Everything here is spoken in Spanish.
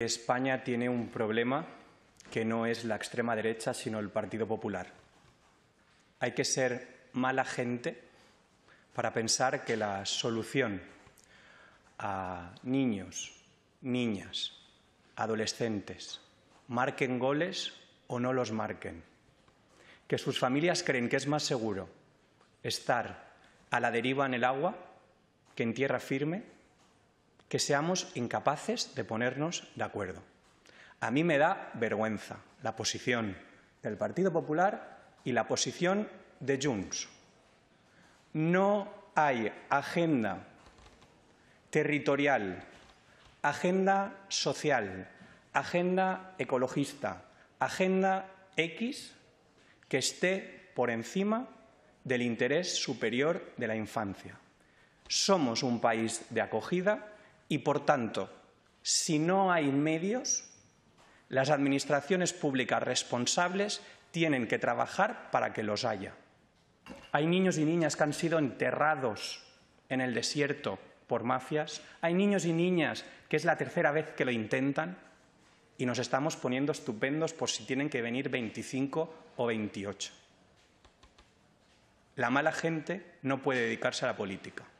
España tiene un problema que no es la extrema derecha, sino el Partido Popular. Hay que ser mala gente para pensar que la solución a niños, niñas, adolescentes, marquen goles o no los marquen, que sus familias creen que es más seguro estar a la deriva en el agua que en tierra firme que seamos incapaces de ponernos de acuerdo. A mí me da vergüenza la posición del Partido Popular y la posición de Junts. No hay agenda territorial, agenda social, agenda ecologista, agenda X que esté por encima del interés superior de la infancia. Somos un país de acogida y, por tanto, si no hay medios, las administraciones públicas responsables tienen que trabajar para que los haya. Hay niños y niñas que han sido enterrados en el desierto por mafias. Hay niños y niñas que es la tercera vez que lo intentan y nos estamos poniendo estupendos por si tienen que venir 25 o 28. La mala gente no puede dedicarse a la política.